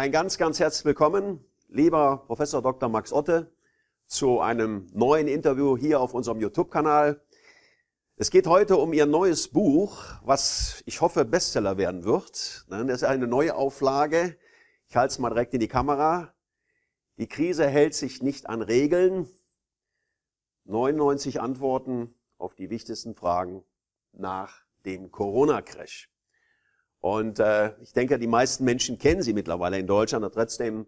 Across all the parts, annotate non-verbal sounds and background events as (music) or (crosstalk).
Ein ganz, ganz herzlich willkommen, lieber Professor Dr. Max Otte, zu einem neuen Interview hier auf unserem YouTube-Kanal. Es geht heute um Ihr neues Buch, was ich hoffe Bestseller werden wird. Das ist eine neue Auflage. Ich halte es mal direkt in die Kamera. Die Krise hält sich nicht an Regeln. 99 Antworten auf die wichtigsten Fragen nach dem Corona-Crash. Und äh, ich denke, die meisten Menschen kennen sie mittlerweile in Deutschland. Und trotzdem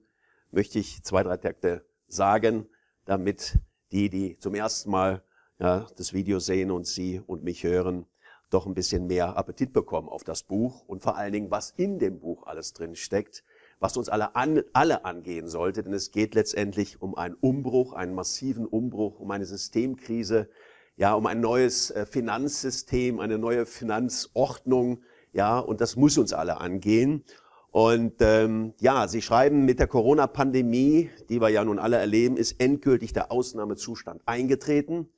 möchte ich zwei, drei Takte sagen, damit die, die zum ersten Mal ja, das Video sehen und sie und mich hören, doch ein bisschen mehr Appetit bekommen auf das Buch und vor allen Dingen, was in dem Buch alles drin steckt, was uns alle, an, alle angehen sollte, denn es geht letztendlich um einen Umbruch, einen massiven Umbruch, um eine Systemkrise, ja, um ein neues äh, Finanzsystem, eine neue Finanzordnung, ja, und das muss uns alle angehen. Und ähm, ja, Sie schreiben, mit der Corona-Pandemie, die wir ja nun alle erleben, ist endgültig der Ausnahmezustand eingetreten.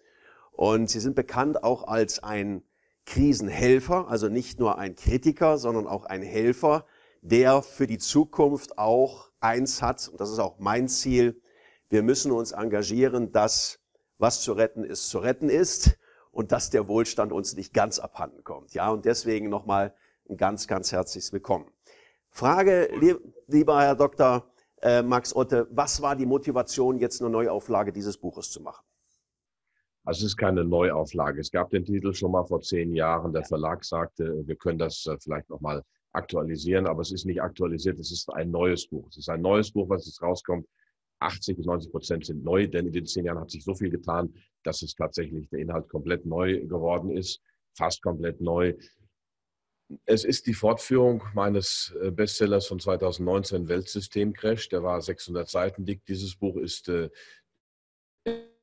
Und Sie sind bekannt auch als ein Krisenhelfer, also nicht nur ein Kritiker, sondern auch ein Helfer, der für die Zukunft auch eins hat, und das ist auch mein Ziel, wir müssen uns engagieren, dass was zu retten ist, zu retten ist und dass der Wohlstand uns nicht ganz abhanden kommt. Ja, und deswegen nochmal ein ganz, ganz herzliches Willkommen. Frage, lieber Herr Dr. Äh, Max Otte, was war die Motivation, jetzt eine Neuauflage dieses Buches zu machen? Also es ist keine Neuauflage. Es gab den Titel schon mal vor zehn Jahren. Der Verlag sagte, wir können das äh, vielleicht noch mal aktualisieren, aber es ist nicht aktualisiert. Es ist ein neues Buch. Es ist ein neues Buch, was jetzt rauskommt. 80 bis 90 Prozent sind neu, denn in den zehn Jahren hat sich so viel getan, dass es tatsächlich der Inhalt komplett neu geworden ist, fast komplett neu. Es ist die Fortführung meines äh, Bestsellers von 2019, Weltsystemcrash. Der war 600 Seiten dick. Dieses Buch ist äh,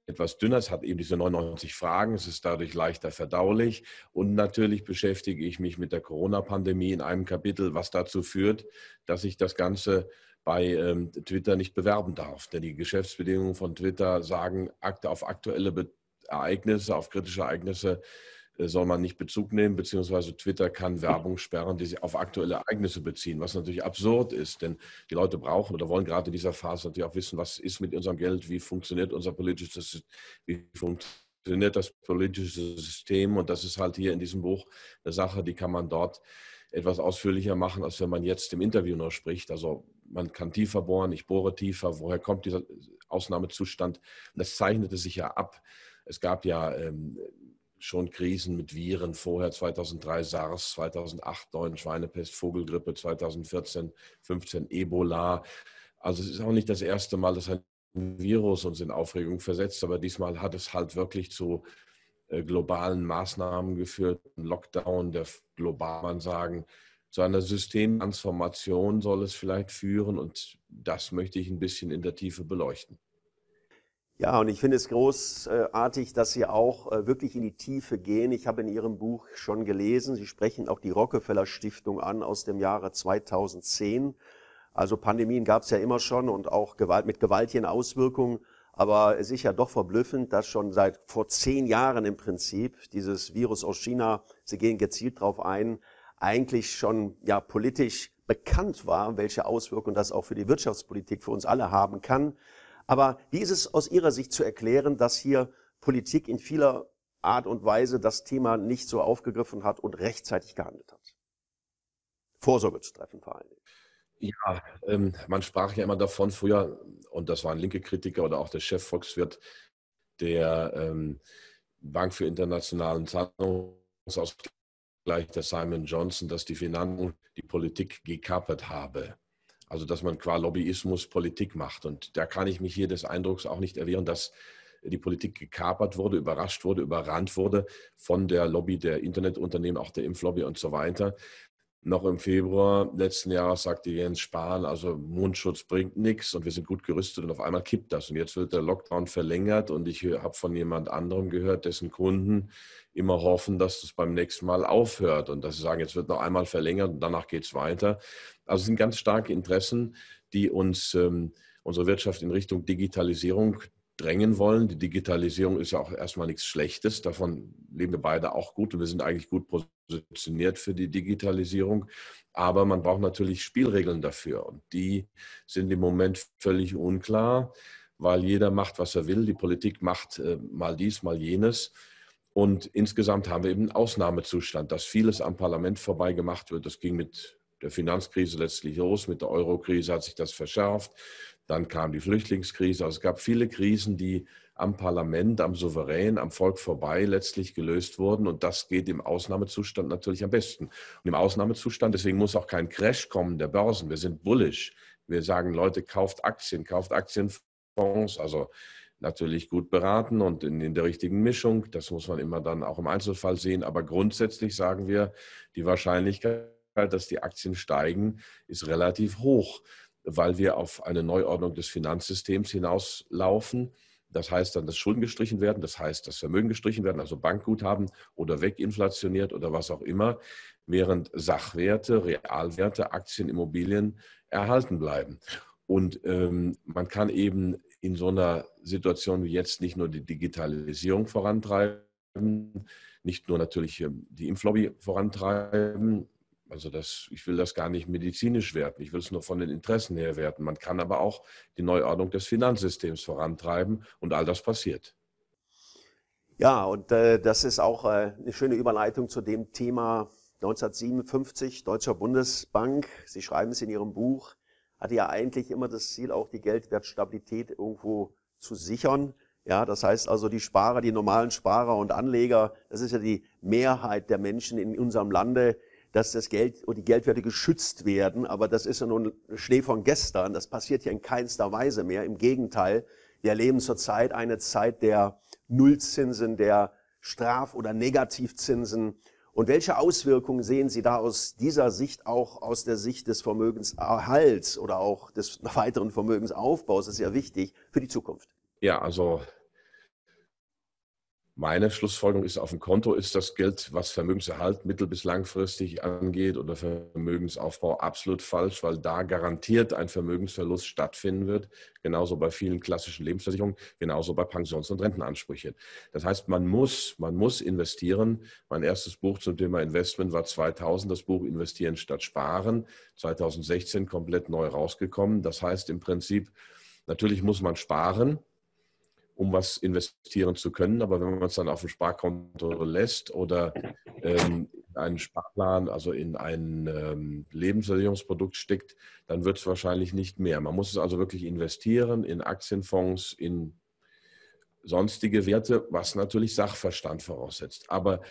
etwas dünner. Es hat eben diese 99 Fragen. Es ist dadurch leichter verdaulich. Und natürlich beschäftige ich mich mit der Corona-Pandemie in einem Kapitel, was dazu führt, dass ich das Ganze bei ähm, Twitter nicht bewerben darf. Denn die Geschäftsbedingungen von Twitter sagen, auf aktuelle Be Ereignisse, auf kritische Ereignisse äh, soll man nicht Bezug nehmen, beziehungsweise Twitter kann Werbung sperren, die sich auf aktuelle Ereignisse beziehen, was natürlich absurd ist, denn die Leute brauchen oder wollen gerade in dieser Phase natürlich auch wissen, was ist mit unserem Geld, wie funktioniert unser politisches, System, wie funktioniert das politische System und das ist halt hier in diesem Buch eine Sache, die kann man dort etwas ausführlicher machen, als wenn man jetzt im Interview nur spricht. Also man kann tiefer bohren, ich bohre tiefer, woher kommt dieser Ausnahmezustand? Und das zeichnete sich ja ab. Es gab ja ähm, schon Krisen mit Viren vorher, 2003 SARS, 2008, 2009 Schweinepest, Vogelgrippe, 2014, 15 Ebola. Also es ist auch nicht das erste Mal, dass ein Virus uns in Aufregung versetzt, aber diesmal hat es halt wirklich zu äh, globalen Maßnahmen geführt, ein Lockdown, der global man sagen, zu einer Systemtransformation soll es vielleicht führen und das möchte ich ein bisschen in der Tiefe beleuchten. Ja, und ich finde es großartig, dass Sie auch äh, wirklich in die Tiefe gehen. Ich habe in Ihrem Buch schon gelesen, Sie sprechen auch die Rockefeller Stiftung an aus dem Jahre 2010. Also Pandemien gab es ja immer schon und auch Gewalt, mit gewaltigen Auswirkungen. Aber es ist ja doch verblüffend, dass schon seit vor zehn Jahren im Prinzip dieses Virus aus China, Sie gehen gezielt drauf ein, eigentlich schon ja politisch bekannt war, welche Auswirkungen das auch für die Wirtschaftspolitik für uns alle haben kann. Aber wie ist es aus Ihrer Sicht zu erklären, dass hier Politik in vieler Art und Weise das Thema nicht so aufgegriffen hat und rechtzeitig gehandelt hat? Vorsorge zu treffen vor allen Dingen. Ja, ähm, man sprach ja immer davon früher, und das waren linke Kritiker oder auch der Chef Chefvolkswirt der ähm, Bank für internationalen Zahlungsausgleich, der Simon Johnson, dass die Finanzen die Politik gekapert habe. Also dass man qua Lobbyismus Politik macht. Und da kann ich mich hier des Eindrucks auch nicht erwehren, dass die Politik gekapert wurde, überrascht wurde, überrannt wurde von der Lobby der Internetunternehmen, auch der Impflobby und so weiter. Noch im Februar letzten Jahres sagte Jens Spahn, also Mundschutz bringt nichts und wir sind gut gerüstet und auf einmal kippt das. Und jetzt wird der Lockdown verlängert und ich habe von jemand anderem gehört, dessen Kunden immer hoffen, dass das beim nächsten Mal aufhört und dass sie sagen, jetzt wird noch einmal verlängert und danach geht es weiter. Also es sind ganz starke Interessen, die uns ähm, unsere Wirtschaft in Richtung Digitalisierung drängen wollen. Die Digitalisierung ist ja auch erstmal nichts Schlechtes. Davon leben wir beide auch gut und wir sind eigentlich gut positioniert für die Digitalisierung. Aber man braucht natürlich Spielregeln dafür und die sind im Moment völlig unklar, weil jeder macht, was er will. Die Politik macht äh, mal dies, mal jenes. Und insgesamt haben wir eben einen Ausnahmezustand, dass vieles am Parlament vorbei gemacht wird. Das ging mit der Finanzkrise letztlich los, mit der Eurokrise hat sich das verschärft. Dann kam die Flüchtlingskrise. Also es gab viele Krisen, die am Parlament, am Souverän, am Volk vorbei letztlich gelöst wurden. Und das geht im Ausnahmezustand natürlich am besten. Und im Ausnahmezustand, deswegen muss auch kein Crash kommen der Börsen. Wir sind bullish. Wir sagen, Leute, kauft Aktien, kauft Aktienfonds. Also natürlich gut beraten und in, in, der richtigen Mischung. Das muss man immer dann auch im Einzelfall sehen. Aber grundsätzlich sagen wir, die Wahrscheinlichkeit, dass die Aktien steigen, ist relativ hoch weil wir auf eine Neuordnung des Finanzsystems hinauslaufen. Das heißt dann, dass Schulden gestrichen werden, das heißt, dass Vermögen gestrichen werden, also Bankguthaben oder weginflationiert oder was auch immer, während Sachwerte, Realwerte, Aktien, Immobilien erhalten bleiben. Und ähm, man kann eben in so einer Situation wie jetzt nicht nur die Digitalisierung vorantreiben, nicht nur natürlich ähm, die Impflobby vorantreiben, also das, ich will das gar nicht medizinisch werten, ich will es nur von den Interessen her werten. Man kann aber auch die Neuordnung des Finanzsystems vorantreiben und all das passiert. Ja, und äh, das ist auch äh, eine schöne Überleitung zu dem Thema 1957, Deutscher Bundesbank. Sie schreiben es in Ihrem Buch, hatte ja eigentlich immer das Ziel, auch die Geldwertstabilität irgendwo zu sichern. Ja, das heißt also, die Sparer, die normalen Sparer und Anleger, das ist ja die Mehrheit der Menschen in unserem Lande, dass das Geld und die Geldwerte geschützt werden, aber das ist ja nun Schnee von gestern, das passiert ja in keinster Weise mehr. Im Gegenteil, wir leben zurzeit eine Zeit der Nullzinsen, der Straf- oder Negativzinsen. Und welche Auswirkungen sehen Sie da aus dieser Sicht auch aus der Sicht des Vermögenserhalts oder auch des (laughs) weiteren Vermögensaufbaus, das ist ja wichtig, für die Zukunft? Ja, also meine Schlussfolgerung ist, auf dem Konto ist das Geld, was Vermögenserhalt mittel- bis langfristig angeht oder Vermögensaufbau absolut falsch, weil da garantiert ein Vermögensverlust stattfinden wird. Genauso bei vielen klassischen Lebensversicherungen, genauso bei Pensions- und Rentenansprüchen. Das heißt, man muss, man muss investieren. Mein erstes Buch zum Thema Investment war 2000, das Buch Investieren statt Sparen. 2016 komplett neu rausgekommen. Das heißt im Prinzip, natürlich muss man sparen um was investieren zu können. Aber wenn man es dann auf dem Sparkonto lässt oder ähm, einen Sparplan, also in ein ähm, Lebensversicherungsprodukt steckt, dann wird es wahrscheinlich nicht mehr. Man muss es also wirklich investieren in Aktienfonds, in sonstige Werte, was natürlich Sachverstand voraussetzt. Aber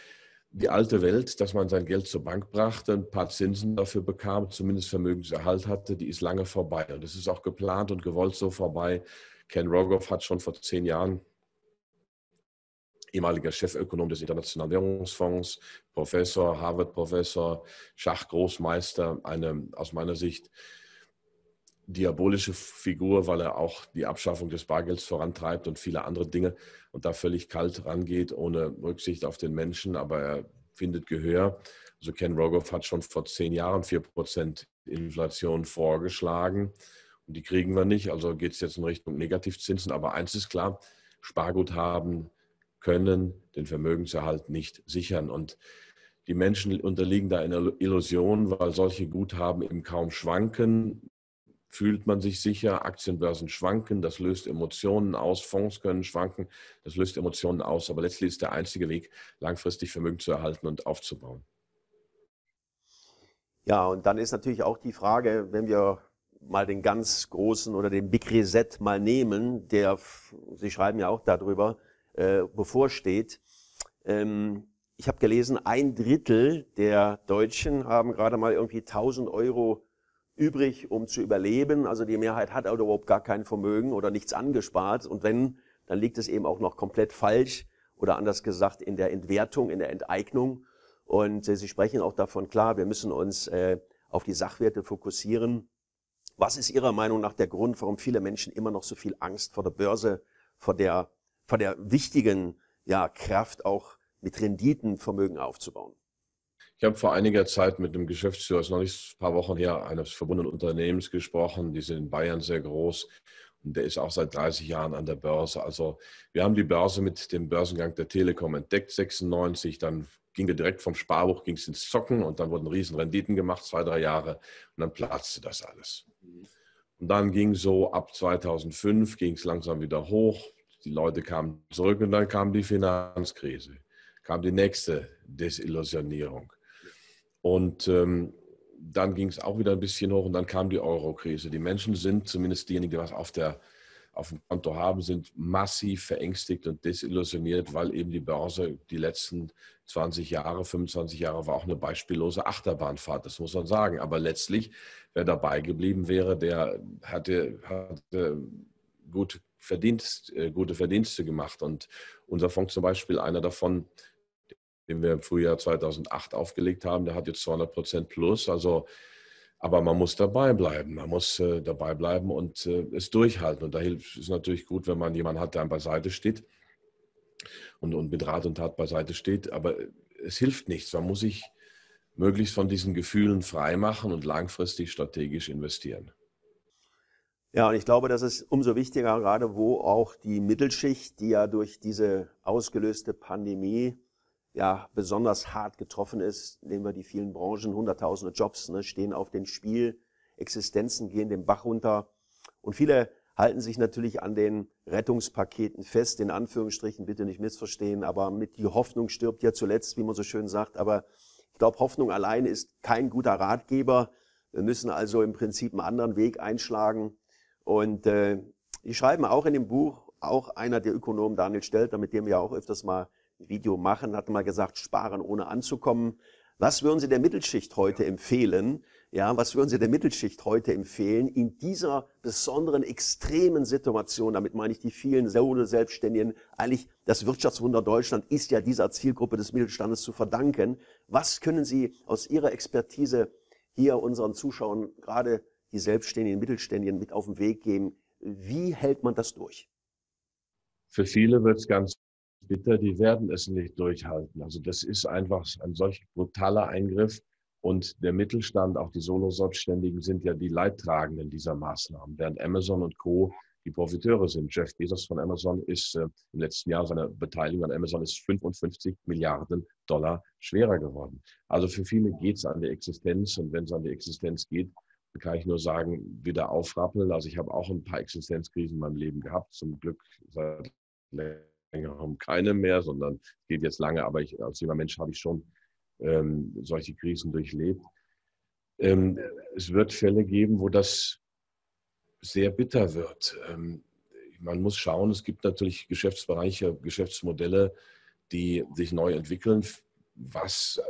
die alte Welt, dass man sein Geld zur Bank brachte, ein paar Zinsen dafür bekam, zumindest Vermögenserhalt hatte, die ist lange vorbei. Und es ist auch geplant und gewollt so vorbei, Ken Rogoff hat schon vor zehn Jahren, ehemaliger Chefökonom des Internationalen Währungsfonds, Professor, Harvard-Professor, Schachgroßmeister, eine aus meiner Sicht diabolische Figur, weil er auch die Abschaffung des Bargelds vorantreibt und viele andere Dinge und da völlig kalt rangeht, ohne Rücksicht auf den Menschen, aber er findet Gehör. Also Ken Rogoff hat schon vor zehn Jahren 4% Inflation vorgeschlagen. Die kriegen wir nicht, also geht es jetzt in Richtung Negativzinsen. Aber eins ist klar, Sparguthaben können den Vermögenserhalt nicht sichern. Und die Menschen unterliegen da einer Illusion, weil solche Guthaben eben kaum schwanken. Fühlt man sich sicher, Aktienbörsen schwanken, das löst Emotionen aus, Fonds können schwanken, das löst Emotionen aus. Aber letztlich ist der einzige Weg, langfristig Vermögen zu erhalten und aufzubauen. Ja, und dann ist natürlich auch die Frage, wenn wir mal den ganz großen oder den Big Reset mal nehmen, der, Sie schreiben ja auch darüber, äh, bevorsteht. Ähm, ich habe gelesen, ein Drittel der Deutschen haben gerade mal irgendwie 1000 Euro übrig, um zu überleben. Also die Mehrheit hat überhaupt gar kein Vermögen oder nichts angespart. Und wenn, dann liegt es eben auch noch komplett falsch oder anders gesagt in der Entwertung, in der Enteignung. Und äh, Sie sprechen auch davon, klar, wir müssen uns äh, auf die Sachwerte fokussieren. Was ist Ihrer Meinung nach der Grund, warum viele Menschen immer noch so viel Angst vor der Börse, vor der, vor der wichtigen ja, Kraft auch mit Renditen Vermögen aufzubauen? Ich habe vor einiger Zeit mit einem Geschäftsführer, das ist noch nicht ein paar Wochen her, eines verbundenen Unternehmens gesprochen. Die sind in Bayern sehr groß und der ist auch seit 30 Jahren an der Börse. Also wir haben die Börse mit dem Börsengang der Telekom entdeckt, 96, dann ging wir direkt vom Sparbuch, ging es ins Zocken und dann wurden riesen Renditen gemacht, zwei, drei Jahre und dann platzte das alles. Und dann ging so ab 2005 ging es langsam wieder hoch. Die Leute kamen zurück und dann kam die Finanzkrise, kam die nächste Desillusionierung. Und ähm, dann ging es auch wieder ein bisschen hoch und dann kam die Eurokrise. Die Menschen sind, zumindest diejenigen, die was auf der auf dem Konto haben, sind massiv verängstigt und desillusioniert, weil eben die Börse die letzten 20 Jahre, 25 Jahre war auch eine beispiellose Achterbahnfahrt, das muss man sagen. Aber letztlich, wer dabei geblieben wäre, der hatte, hatte gute, Verdienst, äh, gute Verdienste gemacht. Und unser Fonds zum Beispiel, einer davon, den wir im Frühjahr 2008 aufgelegt haben, der hat jetzt 200 Prozent plus. Also aber man muss dabei bleiben, man muss äh, dabei bleiben und äh, es durchhalten. Und da hilft es natürlich gut, wenn man jemanden hat, der einem beiseite steht und, und mit Rat und Tat beiseite steht. Aber äh, es hilft nichts. Man muss sich möglichst von diesen Gefühlen freimachen und langfristig strategisch investieren. Ja, und ich glaube, das ist umso wichtiger, gerade wo auch die Mittelschicht, die ja durch diese ausgelöste Pandemie ja besonders hart getroffen ist. Nehmen wir die vielen Branchen, hunderttausende Jobs ne, stehen auf dem Spiel, Existenzen gehen den Bach runter und viele halten sich natürlich an den Rettungspaketen fest, in Anführungsstrichen, bitte nicht missverstehen, aber mit die Hoffnung stirbt ja zuletzt, wie man so schön sagt, aber ich glaube, Hoffnung allein ist kein guter Ratgeber. Wir müssen also im Prinzip einen anderen Weg einschlagen. Und äh, die schreiben auch in dem Buch, auch einer der Ökonomen, Daniel Stelter, mit dem wir ja auch öfters mal Video machen, hat mal gesagt, sparen ohne anzukommen. Was würden Sie der Mittelschicht heute empfehlen? Ja, was würden Sie der Mittelschicht heute empfehlen in dieser besonderen extremen Situation? Damit meine ich die vielen Solo-Selbstständigen. Eigentlich das Wirtschaftswunder Deutschland ist ja dieser Zielgruppe des Mittelstandes zu verdanken. Was können Sie aus Ihrer Expertise hier unseren Zuschauern, gerade die Selbstständigen, Mittelständigen, mit auf den Weg geben? Wie hält man das durch? Für viele wird es ganz bitter, die werden es nicht durchhalten. Also das ist einfach ein solch brutaler Eingriff. Und der Mittelstand, auch die Solo-Selbstständigen, sind ja die Leidtragenden dieser Maßnahmen, während Amazon und Co. die Profiteure sind. Jeff Bezos von Amazon ist äh, im letzten Jahr, seine Beteiligung an Amazon ist 55 Milliarden Dollar schwerer geworden. Also für viele geht es an die Existenz. Und wenn es an die Existenz geht, kann ich nur sagen, wieder aufrappeln. Also ich habe auch ein paar Existenzkrisen in meinem Leben gehabt, zum Glück seit haben keine mehr, sondern es geht jetzt lange, aber ich, als junger Mensch habe ich schon ähm, solche Krisen durchlebt. Ähm, es wird Fälle geben, wo das sehr bitter wird. Ähm, man muss schauen, es gibt natürlich Geschäftsbereiche, Geschäftsmodelle, die sich neu entwickeln, was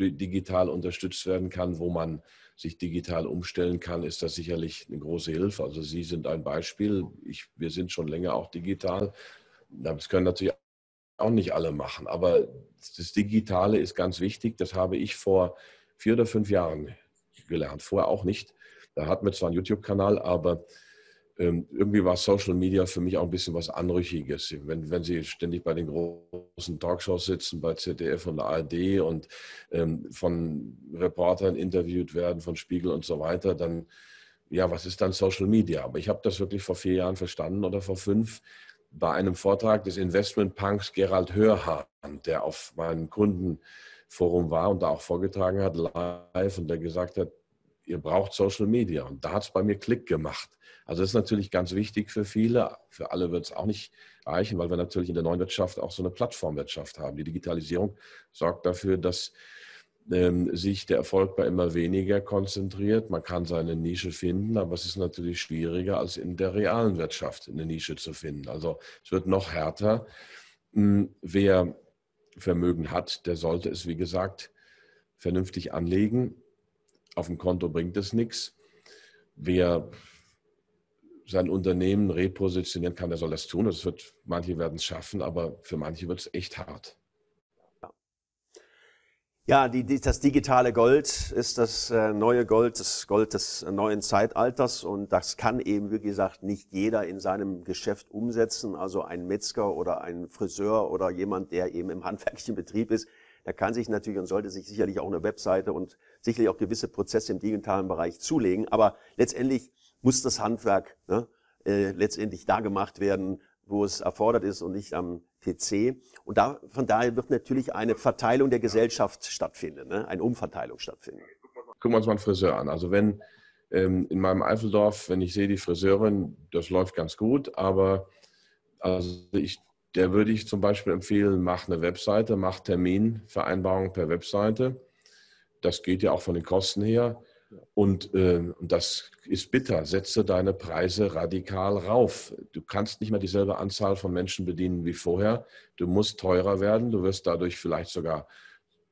äh, digital unterstützt werden kann, wo man sich digital umstellen kann, ist das sicherlich eine große Hilfe. Also Sie sind ein Beispiel. Ich, wir sind schon länger auch digital. Das können natürlich auch nicht alle machen, aber das Digitale ist ganz wichtig. Das habe ich vor vier oder fünf Jahren gelernt, vorher auch nicht. Da hatten wir zwar einen YouTube-Kanal, aber ähm, irgendwie war Social Media für mich auch ein bisschen was Anrüchiges. Wenn, wenn Sie ständig bei den großen Talkshows sitzen, bei ZDF und ARD und ähm, von Reportern interviewt werden, von Spiegel und so weiter, dann, ja, was ist dann Social Media? Aber ich habe das wirklich vor vier Jahren verstanden oder vor fünf, bei einem Vortrag des Investment-Punks Gerald Hörhahn, der auf meinem Kundenforum war und da auch vorgetragen hat, live, und der gesagt hat, ihr braucht Social Media. Und da hat es bei mir Klick gemacht. Also das ist natürlich ganz wichtig für viele. Für alle wird es auch nicht reichen, weil wir natürlich in der neuen Wirtschaft auch so eine Plattformwirtschaft haben. Die Digitalisierung sorgt dafür, dass ähm, sich der Erfolg bei immer weniger konzentriert. Man kann seine Nische finden, aber es ist natürlich schwieriger, als in der realen Wirtschaft eine Nische zu finden. Also es wird noch härter. Hm, wer Vermögen hat, der sollte es, wie gesagt, vernünftig anlegen. Auf dem Konto bringt es nichts. Wer sein Unternehmen repositionieren kann, der soll das tun. Das wird, manche werden es schaffen, aber für manche wird es echt hart. Ja, die, die, das digitale Gold ist das äh, neue Gold, das Gold des äh, neuen Zeitalters und das kann eben, wie gesagt, nicht jeder in seinem Geschäft umsetzen. Also ein Metzger oder ein Friseur oder jemand, der eben im (laughs) handwerklichen Betrieb ist, der kann sich natürlich und sollte sich sicherlich auch eine Webseite und sicherlich auch gewisse Prozesse im digitalen Bereich zulegen. Aber letztendlich muss das Handwerk ne, äh, letztendlich da gemacht werden, wo es erfordert ist und nicht am PC. Und da, von daher wird natürlich eine Verteilung der Gesellschaft stattfinden, ne? eine Umverteilung stattfinden. Gucken wir uns mal einen Friseur an. Also wenn ähm, in meinem Eifeldorf, wenn ich sehe die Friseurin, das läuft ganz gut, aber also ich, der würde ich zum Beispiel empfehlen, mach eine Webseite, mach Terminvereinbarung per Webseite. Das geht ja auch von den Kosten her. Und, äh, und das ist bitter. Setze deine Preise radikal rauf. Du kannst nicht mehr dieselbe Anzahl von Menschen bedienen wie vorher. Du musst teurer werden. Du wirst dadurch vielleicht sogar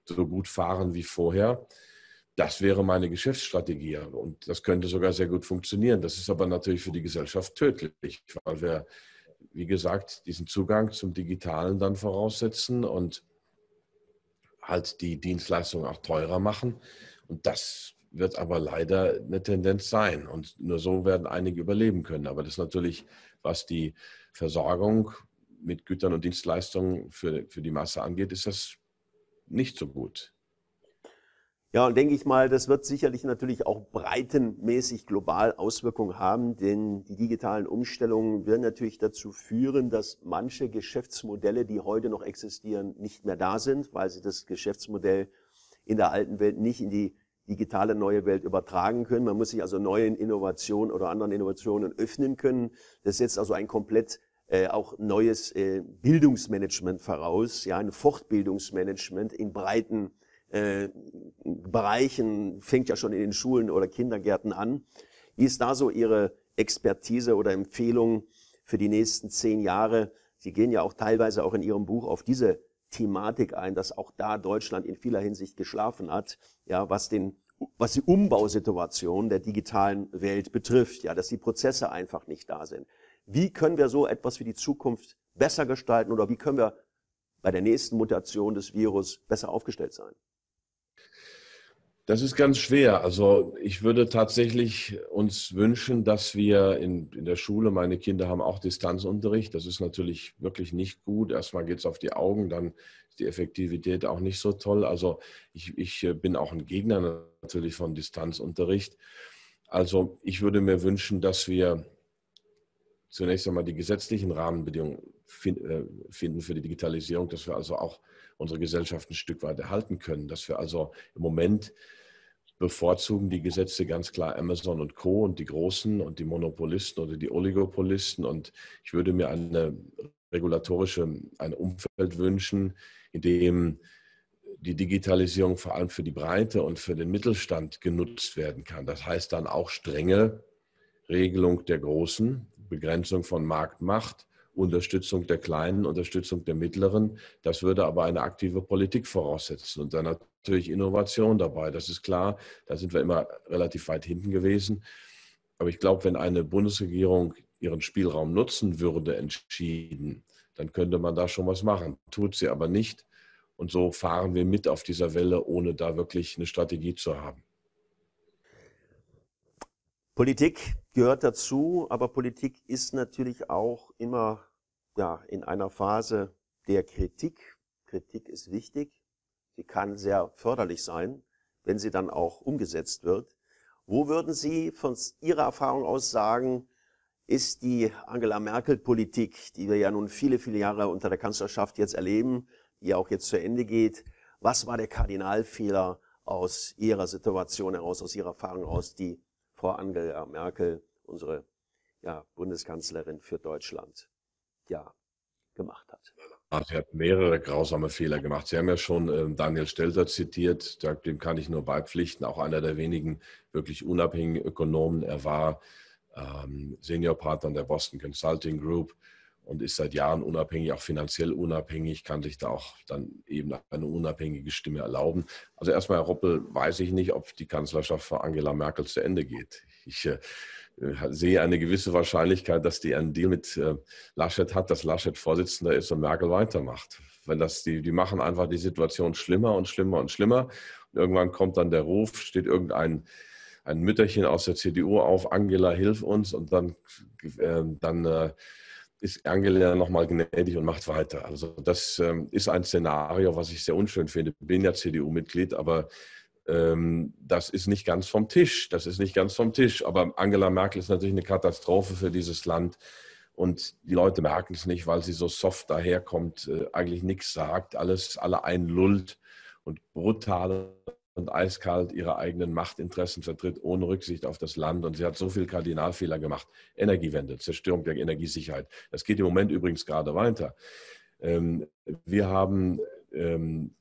so gut fahren wie vorher. Das wäre meine Geschäftsstrategie und das könnte sogar sehr gut funktionieren. Das ist aber natürlich für die Gesellschaft tödlich, weil wir, wie gesagt, diesen Zugang zum Digitalen dann voraussetzen und halt die Dienstleistung auch teurer machen. Und das wird aber leider eine Tendenz sein. Und nur so werden einige überleben können. Aber das ist natürlich, was die Versorgung mit Gütern und Dienstleistungen für, für die Masse angeht, ist das nicht so gut. Ja, und denke ich mal, das wird sicherlich natürlich auch breitenmäßig global Auswirkungen haben, denn die digitalen Umstellungen werden natürlich dazu führen, dass manche Geschäftsmodelle, die heute noch existieren, nicht mehr da sind, weil sie das Geschäftsmodell in der alten Welt nicht in die digitale neue Welt übertragen können. Man muss sich also neuen Innovationen oder anderen Innovationen öffnen können. Das setzt also ein komplett äh, auch neues äh, Bildungsmanagement voraus, ja, ein Fortbildungsmanagement in breiten äh, Bereichen, fängt ja schon in den Schulen oder Kindergärten an. Wie ist da so Ihre Expertise oder Empfehlung für die nächsten zehn Jahre? Sie gehen ja auch teilweise auch in Ihrem Buch auf diese Thematik ein, dass auch da Deutschland in vieler Hinsicht geschlafen hat, ja, was den was die Umbausituation der digitalen Welt betrifft, ja, dass die Prozesse einfach nicht da sind. Wie können wir so etwas für die Zukunft besser gestalten oder wie können wir bei der nächsten Mutation des Virus besser aufgestellt sein? Das ist ganz schwer. Also ich würde tatsächlich uns wünschen, dass wir in, in der Schule, meine Kinder haben auch Distanzunterricht. Das ist natürlich wirklich nicht gut. Erstmal geht es auf die Augen, dann ist die Effektivität auch nicht so toll. Also ich, ich bin auch ein Gegner natürlich von Distanzunterricht. Also ich würde mir wünschen, dass wir zunächst einmal die gesetzlichen Rahmenbedingungen äh, finden für die Digitalisierung, dass wir also auch unsere Gesellschaft ein Stück weit erhalten können. Dass wir also im Moment bevorzugen die Gesetze ganz klar Amazon und Co. und die Großen und die Monopolisten oder die Oligopolisten. Und ich würde mir eine regulatorische, ein Umfeld wünschen, in dem die Digitalisierung vor allem für die Breite und für den Mittelstand genutzt werden kann. Das heißt dann auch strenge Regelung der Großen, Begrenzung von Marktmacht, Unterstützung der Kleinen, Unterstützung der Mittleren. Das würde aber eine aktive Politik voraussetzen und dann natürlich Innovation dabei. Das ist klar, da sind wir immer relativ weit hinten gewesen. Aber ich glaube, wenn eine Bundesregierung ihren Spielraum nutzen würde, entschieden, dann könnte man da schon was machen. Tut sie aber nicht. Und so fahren wir mit auf dieser Welle, ohne da wirklich eine Strategie zu haben. Politik gehört dazu, aber Politik ist natürlich auch immer ja, in einer Phase der Kritik. Kritik ist wichtig. Sie kann sehr förderlich sein, wenn sie dann auch umgesetzt wird. Wo würden Sie von Ihrer Erfahrung aus sagen, ist die Angela Merkel-Politik, die wir ja nun viele, viele Jahre unter der Kanzlerschaft jetzt erleben, die ja auch jetzt zu Ende geht, was war der Kardinalfehler aus Ihrer Situation heraus, aus Ihrer Erfahrung aus, die Frau Angela Merkel, unsere ja, Bundeskanzlerin für Deutschland, ja, gemacht hat. Ah, sie hat mehrere grausame Fehler gemacht. Sie haben ja schon äh, Daniel Stelter zitiert, dem kann ich nur beipflichten, auch einer der wenigen wirklich unabhängigen Ökonomen. Er war ähm, Seniorpartner der Boston Consulting Group und ist seit Jahren unabhängig, auch finanziell unabhängig, kann sich da auch dann eben eine unabhängige Stimme erlauben. Also erstmal, Herr Roppel, weiß ich nicht, ob die Kanzlerschaft von Angela Merkel zu Ende geht. Ich äh, äh, sehe eine gewisse Wahrscheinlichkeit, dass die einen Deal mit äh, Laschet hat, dass Laschet Vorsitzender ist und Merkel weitermacht. Wenn das, die, die machen einfach die Situation schlimmer und schlimmer und schlimmer. Und irgendwann kommt dann der Ruf, steht irgendein ein Mütterchen aus der CDU auf, Angela, hilf uns und dann, äh, dann äh, ist Angela nochmal gnädig und macht weiter. Also das ähm, ist ein Szenario, was ich sehr unschön finde. Ich Bin ja CDU-Mitglied, aber ähm, das ist nicht ganz vom Tisch. Das ist nicht ganz vom Tisch. Aber Angela Merkel ist natürlich eine Katastrophe für dieses Land. Und die Leute merken es nicht, weil sie so soft daherkommt, äh, eigentlich nichts sagt, alles alle einlullt und brutale und eiskalt ihre eigenen Machtinteressen vertritt, ohne Rücksicht auf das Land. Und sie hat so viel Kardinalfehler gemacht. Energiewende, Zerstörung der Energiesicherheit. Das geht im Moment übrigens gerade weiter. Ähm, wir haben ähm,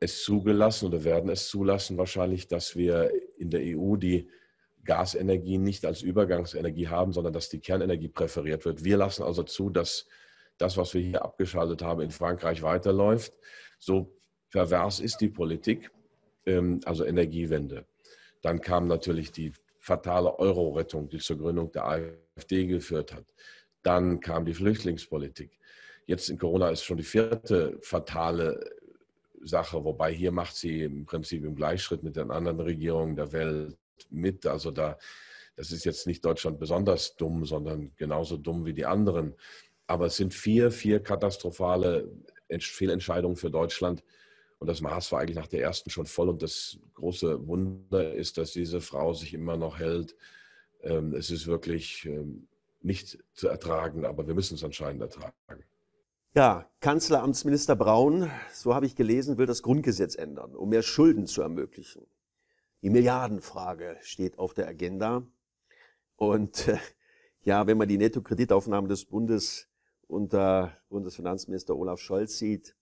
es zugelassen oder werden es zulassen wahrscheinlich, dass wir in der EU die Gasenergie nicht als Übergangsenergie haben, sondern dass die Kernenergie präferiert wird. Wir lassen also zu, dass das, was wir hier abgeschaltet haben, in Frankreich weiterläuft. So pervers ist die Politik. Ähm, also Energiewende. Dann kam natürlich die fatale Euro-Rettung, die zur Gründung der AfD geführt hat. Dann kam die Flüchtlingspolitik. Jetzt in Corona ist schon die vierte fatale Sache, wobei hier macht sie im Prinzip im Gleichschritt mit den anderen Regierungen der Welt mit. Also da, das ist jetzt nicht Deutschland besonders dumm, sondern genauso dumm wie die anderen. Aber es sind vier, vier katastrophale Fehlentscheidungen für Deutschland, und das Maß war eigentlich nach der ersten schon voll. Und das große Wunder ist, dass diese Frau sich immer noch hält. Ähm, es ist wirklich ähm, nicht zu ertragen, aber wir müssen es anscheinend ertragen. Ja, Kanzleramtsminister Braun, so habe ich gelesen, will das Grundgesetz ändern, um mehr Schulden zu ermöglichen. Die Milliardenfrage steht auf der Agenda. Und äh, ja, wenn man die Nettokreditaufnahme des Bundes unter Bundesfinanzminister Olaf Scholz sieht,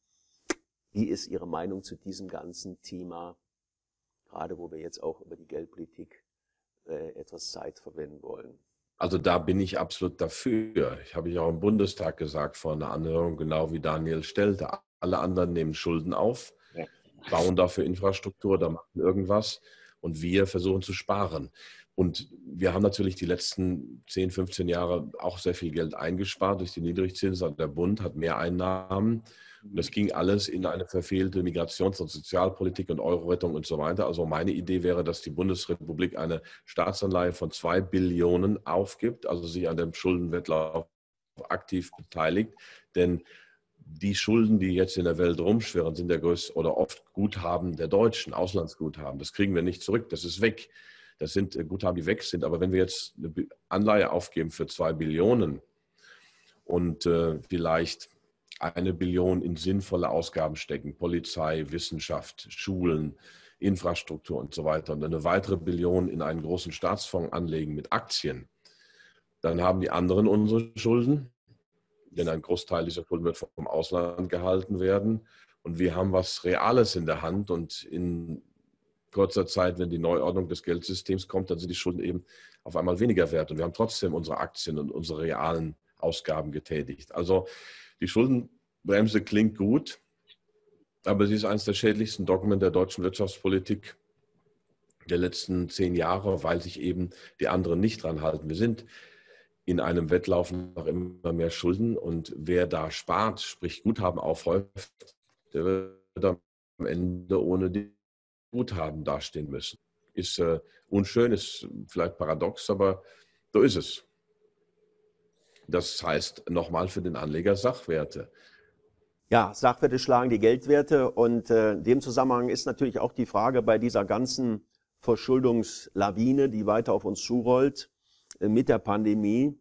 wie ist Ihre Meinung zu diesem ganzen Thema, gerade wo wir jetzt auch über die Geldpolitik äh, etwas Zeit verwenden wollen? Also da bin ich absolut dafür. Ich habe ich auch im Bundestag gesagt vor einer Anhörung, genau wie Daniel stellte. Alle anderen nehmen Schulden auf, bauen dafür Infrastruktur, da machen irgendwas und wir versuchen zu sparen. Und wir haben natürlich die letzten 10, 15 Jahre auch sehr viel Geld eingespart durch die Niedrigzinsen. Also der Bund hat mehr Einnahmen. Und das ging alles in eine verfehlte Migrations- und Sozialpolitik und Euro-Rettung und so weiter. Also meine Idee wäre, dass die Bundesrepublik eine Staatsanleihe von 2 Billionen aufgibt, also sich an dem Schuldenwettlauf aktiv beteiligt. Denn die Schulden, die jetzt in der Welt rumschwirren, sind der größte oder oft Guthaben der Deutschen, Auslandsguthaben. Das kriegen wir nicht zurück, das ist weg. Das sind äh, Guthaben, die weg sind. Aber wenn wir jetzt eine Anleihe aufgeben für zwei Billionen und äh, vielleicht eine Billion in sinnvolle Ausgaben stecken, Polizei, Wissenschaft, Schulen, Infrastruktur und so weiter, und eine weitere Billion in einen großen Staatsfonds anlegen mit Aktien, dann haben die anderen unsere Schulden, denn ein Großteil dieser Schulden wird vom Ausland gehalten werden. Und wir haben was Reales in der Hand und in kurzer Zeit, wenn die Neuordnung des Geldsystems kommt, dann sind die Schulden eben auf einmal weniger wert. Und wir haben trotzdem unsere Aktien und unsere realen Ausgaben getätigt. Also die Schuldenbremse klingt gut, aber sie ist eines der schädlichsten Dogmen der deutschen Wirtschaftspolitik der letzten zehn Jahre, weil sich eben die anderen nicht dran halten. Wir sind in einem Wettlauf nach immer mehr Schulden und wer da spart, sprich Guthaben aufhäuft, der wird am Ende ohne die Guthaben dastehen müssen. Ist äh, unschön, ist vielleicht paradox, aber so ist es. Das heißt nochmal für den Anleger Sachwerte. Ja, Sachwerte schlagen die Geldwerte und äh, in dem Zusammenhang ist natürlich auch die Frage bei dieser ganzen Verschuldungslawine, die weiter auf uns zurollt äh, mit der Pandemie.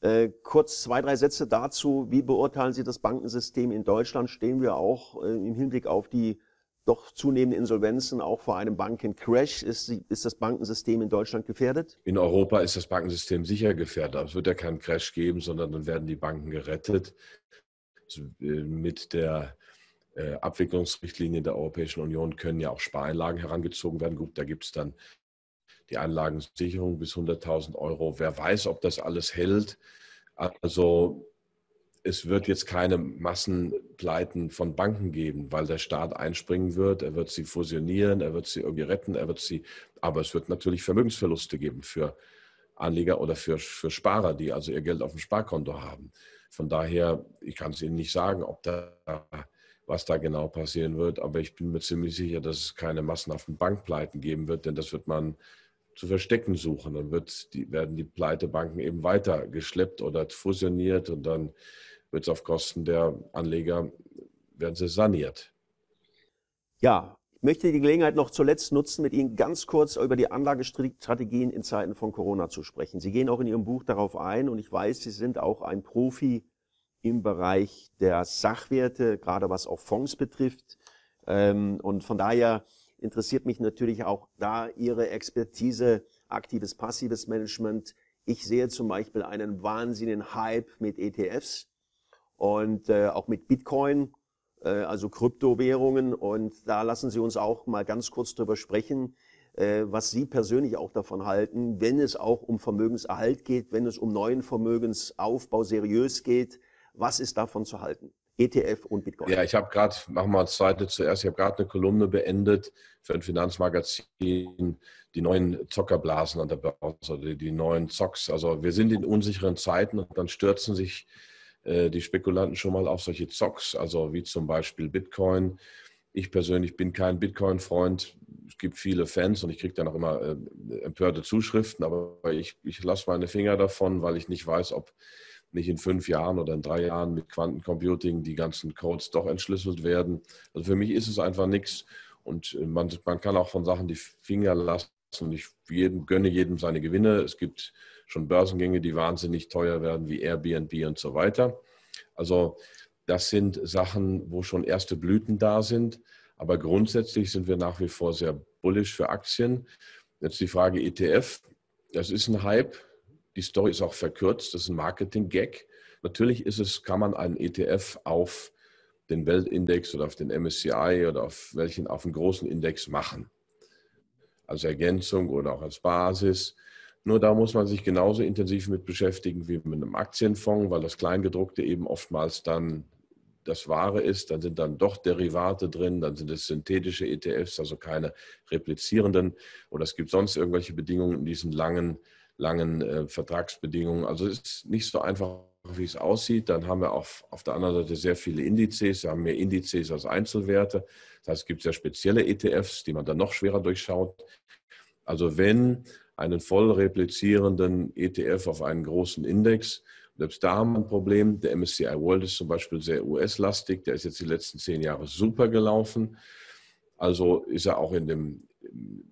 Äh, kurz zwei, drei Sätze dazu. Wie beurteilen Sie das Bankensystem in Deutschland? Stehen wir auch äh, im Hinblick auf die doch zunehmende Insolvenzen, auch vor einem Bankencrash. Ist, ist das Bankensystem in Deutschland gefährdet? In Europa ist das Bankensystem sicher gefährdet. Aber es wird ja keinen Crash geben, sondern dann werden die Banken gerettet. Äh, mit der äh, Abwicklungsrichtlinie der Europäischen Union können ja auch Spareinlagen herangezogen werden. Gut, da gibt es dann die Einlagensicherung bis 100.000 Euro. Wer weiß, ob das alles hält. Also es wird jetzt keine Massenpleiten von Banken geben, weil der Staat einspringen wird. Er wird sie fusionieren, er wird sie irgendwie retten, er wird sie, aber es wird natürlich Vermögensverluste geben für Anleger oder für, für Sparer, die also ihr Geld auf dem Sparkonto haben. Von daher, ich kann es Ihnen nicht sagen, ob da, was da genau passieren wird, aber ich bin mir ziemlich sicher, dass es keine massenhaften Bankpleiten geben wird, denn das wird man zu verstecken suchen. Dann wird die, werden die Pleitebanken eben weiter geschleppt oder fusioniert und dann wird es auf Kosten der Anleger, werden sie saniert. Ja, ich möchte die Gelegenheit noch zuletzt nutzen, mit Ihnen ganz kurz über die Anlagestrategien in Zeiten von Corona zu sprechen. Sie gehen auch in Ihrem Buch darauf ein und ich weiß, Sie sind auch ein Profi im Bereich der Sachwerte, gerade was auch Fonds betrifft. Ähm, und von daher interessiert mich natürlich auch da Ihre Expertise, aktives, passives Management. Ich sehe zum Beispiel einen wahnsinnigen Hype mit ETFs und äh, auch mit Bitcoin, äh, also Kryptowährungen. Und da lassen Sie uns auch mal ganz kurz drüber sprechen, äh, was Sie persönlich auch davon halten, wenn es auch um Vermögenserhalt geht, wenn es um neuen Vermögensaufbau seriös geht. Was ist davon zu halten? ETF und Bitcoin. Ja, ich habe gerade, machen wir als zweite zuerst, ich habe gerade eine Kolumne beendet für ein Finanzmagazin, die neuen Zockerblasen an der Börse, die, die neuen Zocks. Also wir sind in unsicheren Zeiten und dann stürzen sich äh, die Spekulanten schon mal auf solche Zocks, also wie zum Beispiel Bitcoin. Ich persönlich bin kein Bitcoin-Freund. Es gibt viele Fans und ich kriege dann auch immer äh, empörte Zuschriften, aber ich, ich lasse meine Finger davon, weil ich nicht weiß, ob nicht in fünf Jahren oder in drei Jahren mit Quantencomputing die ganzen Codes doch entschlüsselt werden. Also für mich ist es einfach nichts. Und äh, man, man kann auch von Sachen die Finger lassen, und ich jedem, gönne jedem seine Gewinne. Es gibt schon Börsengänge, die wahnsinnig teuer werden, wie Airbnb und so weiter. Also das sind Sachen, wo schon erste Blüten da sind. Aber grundsätzlich sind wir nach wie vor sehr bullisch für Aktien. Jetzt die Frage ETF. Das ist ein Hype. Die Story ist auch verkürzt. Das ist ein Marketing-Gag. Natürlich ist es, kann man einen ETF auf den Weltindex oder auf den MSCI oder auf welchen, auf einen großen Index machen als Ergänzung oder auch als Basis. Nur da muss man sich genauso intensiv mit beschäftigen wie mit einem Aktienfonds, weil das Kleingedruckte eben oftmals dann das Wahre ist. Dann sind dann doch Derivate drin, dann sind es synthetische ETFs, also keine replizierenden. Oder es gibt sonst irgendwelche Bedingungen in diesen langen, langen äh, Vertragsbedingungen. Also es ist nicht so einfach wie es aussieht. Dann haben wir auch auf der anderen Seite sehr viele Indizes. Wir haben mehr Indizes als Einzelwerte. Das heißt, es gibt sehr spezielle ETFs, die man dann noch schwerer durchschaut. Also wenn einen voll replizierenden ETF auf einen großen Index, selbst da haben wir ein Problem. Der MSCI World ist zum Beispiel sehr US-lastig. Der ist jetzt die letzten zehn Jahre super gelaufen. Also ist er auch in dem,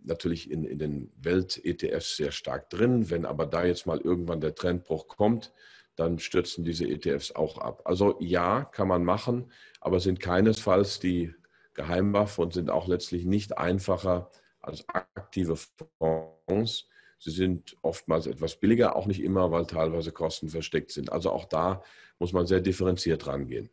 natürlich in, in den Welt-ETFs sehr stark drin. Wenn aber da jetzt mal irgendwann der Trendbruch kommt, dann stürzen diese ETFs auch ab. Also ja, kann man machen, aber sind keinesfalls die Geheimwaffe und sind auch letztlich nicht einfacher als aktive Fonds. Sie sind oftmals etwas billiger, auch nicht immer, weil teilweise Kosten versteckt sind. Also auch da muss man sehr differenziert rangehen.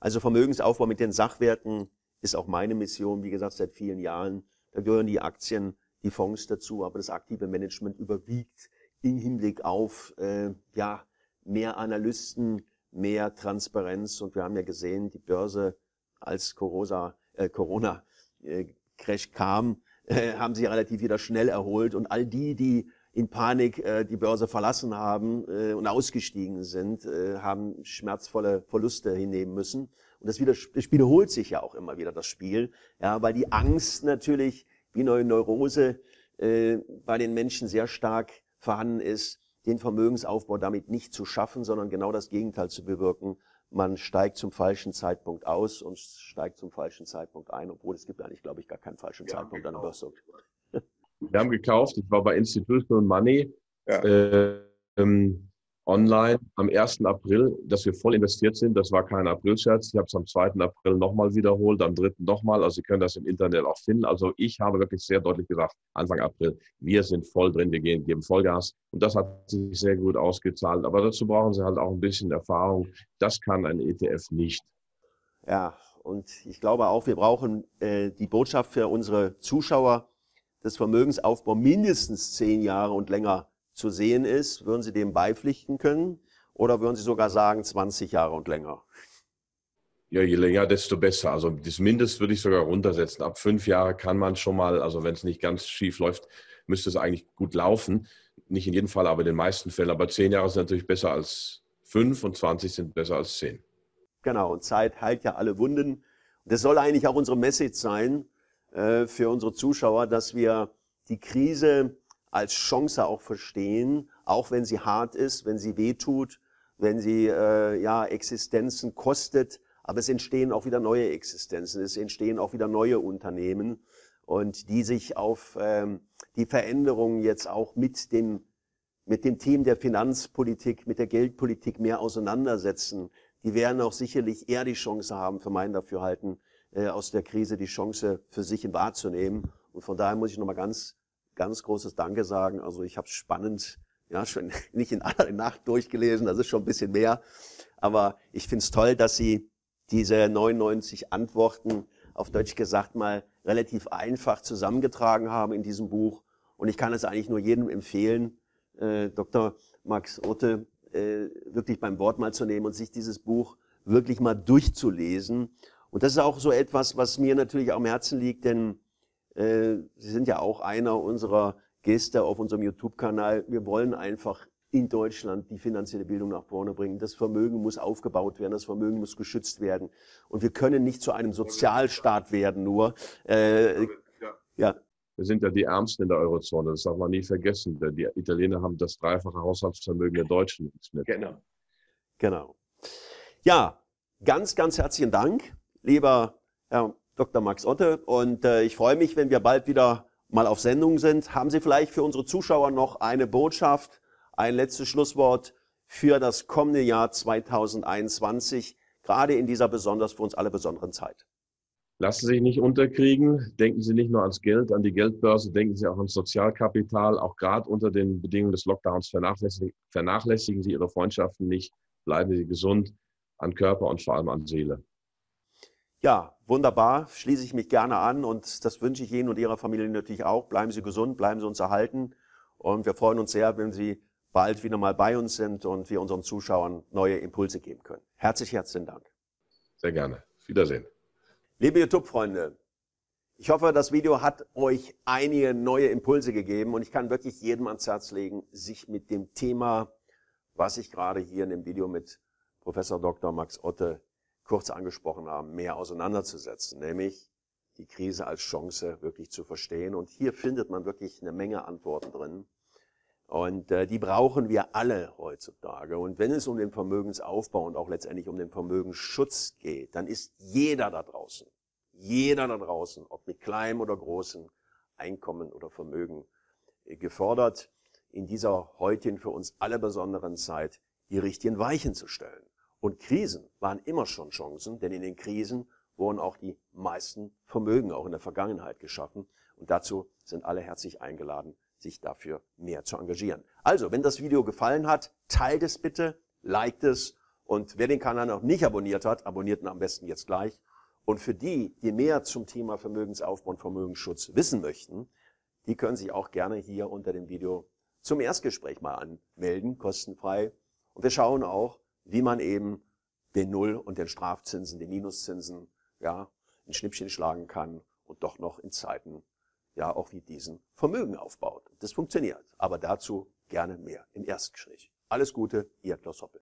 Also Vermögensaufbau mit den Sachwerten ist auch meine Mission, wie gesagt, seit vielen Jahren. Da gehören die Aktien, die Fonds dazu, aber das aktive Management überwiegt im Hinblick auf äh, ja, mehr Analysten, mehr Transparenz. Und wir haben ja gesehen, die Börse, als Corona, äh, Corona äh, Crash kam, äh, haben sich relativ wieder schnell erholt. Und all die, die in Panik äh, die Börse verlassen haben äh, und ausgestiegen sind, äh, haben schmerzvolle Verluste hinnehmen müssen. Und das, wieder, das wiederholt sich ja auch immer wieder, das Spiel, ja, weil die Angst natürlich wie eine Neurose äh, bei den Menschen sehr stark vorhanden ist, den Vermögensaufbau damit nicht zu schaffen, sondern genau das Gegenteil zu bewirken. Man steigt zum falschen Zeitpunkt aus und steigt zum falschen Zeitpunkt ein, obwohl es gibt eigentlich, glaube ich, gar keinen falschen Wir Zeitpunkt an der Wir haben gekauft, ich war bei Institutional Money. Ja. Äh, ähm, online am 1. April, dass wir voll investiert sind. Das war kein Aprilscherz. Ich habe es am 2. April nochmal wiederholt, am 3. nochmal. Also Sie können das im Internet auch finden. Also ich habe wirklich sehr deutlich gesagt, Anfang April, wir sind voll drin, wir gehen, geben Vollgas. Und das hat sich sehr gut ausgezahlt. Aber dazu brauchen Sie halt auch ein bisschen Erfahrung. Das kann ein ETF nicht. Ja, und ich glaube auch, wir brauchen äh, die Botschaft für unsere Zuschauer, dass Vermögensaufbau mindestens zehn Jahre und länger zu sehen ist, würden Sie dem beipflichten können? Oder würden Sie sogar sagen, 20 Jahre und länger? Ja, je länger, desto besser. Also das Mindest würde ich sogar runtersetzen. Ab fünf Jahre kann man schon mal, also wenn es nicht ganz schief läuft, müsste es eigentlich gut laufen. Nicht in jedem Fall, aber in den meisten Fällen. Aber zehn Jahre sind natürlich besser als fünf und 20 sind besser als zehn. Genau, und Zeit heilt ja alle Wunden. Das soll eigentlich auch unsere Message sein äh, für unsere Zuschauer, dass wir die Krise als Chance auch verstehen, auch wenn sie hart ist, wenn sie wehtut, wenn sie äh, ja Existenzen kostet. Aber es entstehen auch wieder neue Existenzen, es entstehen auch wieder neue Unternehmen und die sich auf ähm, die Veränderungen jetzt auch mit dem mit dem Team der Finanzpolitik, mit der Geldpolitik mehr auseinandersetzen. Die werden auch sicherlich eher die Chance haben, für mein Dafürhalten, äh, aus der Krise die Chance für sich wahrzunehmen. Und von daher muss ich nochmal ganz ganz großes Danke sagen. Also ich habe spannend, ja, schon (laughs) nicht in aller Nacht durchgelesen, das ist schon ein bisschen mehr. Aber ich finde es toll, dass Sie diese 99 Antworten auf Deutsch gesagt mal relativ einfach zusammengetragen haben in diesem Buch. Und ich kann es eigentlich nur jedem empfehlen, äh, Dr. Max Otte äh, wirklich beim Wort mal zu nehmen und sich dieses Buch wirklich mal durchzulesen. Und das ist auch so etwas, was mir natürlich auch am Herzen liegt, denn äh, Sie sind ja auch einer unserer Gäste auf unserem YouTube-Kanal. Wir wollen einfach in Deutschland die finanzielle Bildung nach vorne bringen. Das Vermögen muss aufgebaut werden, das Vermögen muss geschützt werden. Und wir können nicht zu einem Sozialstaat werden nur. Äh, ja. Wir sind ja die Ärmsten in der Eurozone, das darf man nie vergessen. Denn die Italiener haben das dreifache Haushaltsvermögen der Deutschen im Genau. genau. Ja, ganz, ganz herzlichen Dank, lieber Herr Dr. Max Otte. Und äh, ich freue mich, wenn wir bald wieder mal auf Sendung sind. Haben Sie vielleicht für unsere Zuschauer noch eine Botschaft, ein letztes Schlusswort für das kommende Jahr 2021, gerade in dieser besonders für uns alle besonderen Zeit? Lassen Sie sich nicht unterkriegen. Denken Sie nicht nur ans Geld, an die Geldbörse, denken Sie auch ans Sozialkapital. Auch gerade unter den Bedingungen des Lockdowns vernachlässigen, vernachlässigen Sie Ihre Freundschaften nicht. Bleiben Sie gesund an Körper und vor allem an Seele. Ja, wunderbar, schließe ich mich gerne an und das wünsche ich Ihnen und Ihrer Familie natürlich auch. Bleiben Sie gesund, bleiben Sie uns erhalten und wir freuen uns sehr, wenn Sie bald wieder mal bei uns sind und wir unseren Zuschauern neue Impulse geben können. Herzlich, herzlichen Dank. Sehr gerne. Wiedersehen. Liebe YouTube-Freunde, ich hoffe, das Video hat euch einige neue Impulse gegeben und ich kann wirklich jedem ans Herz legen, sich mit dem Thema, was ich gerade hier in dem Video mit Professor Dr. Max Otte kurz angesprochen haben, mehr auseinanderzusetzen, nämlich die Krise als Chance wirklich zu verstehen. Und hier findet man wirklich eine Menge Antworten drin. Und äh, die brauchen wir alle heutzutage. Und wenn es um den Vermögensaufbau und auch letztendlich um den Vermögensschutz geht, dann ist jeder da draußen, jeder da draußen, ob mit kleinem oder großem Einkommen oder Vermögen, äh, gefordert, in dieser heutigen für uns alle besonderen Zeit die richtigen Weichen zu stellen. Und Krisen waren immer schon Chancen, denn in den Krisen wurden auch die meisten Vermögen auch in der Vergangenheit geschaffen. Und dazu sind alle herzlich eingeladen, sich dafür mehr zu engagieren. Also, wenn das Video gefallen hat, teilt es bitte, liked es. Und wer den Kanal noch nicht abonniert hat, abonniert ihn am besten jetzt gleich. Und für die, die mehr zum Thema Vermögensaufbau und Vermögensschutz wissen möchten, die können sich auch gerne hier unter dem Video zum Erstgespräch mal anmelden, kostenfrei. Und wir schauen auch, wie man eben den Null- und den Strafzinsen, den Minuszinsen, ja, ein Schnippchen schlagen kann und doch noch in Zeiten, ja, auch wie diesen Vermögen aufbaut. Das funktioniert. Aber dazu gerne mehr im Erstgespräch. Alles Gute, Ihr Klaus Hoppe.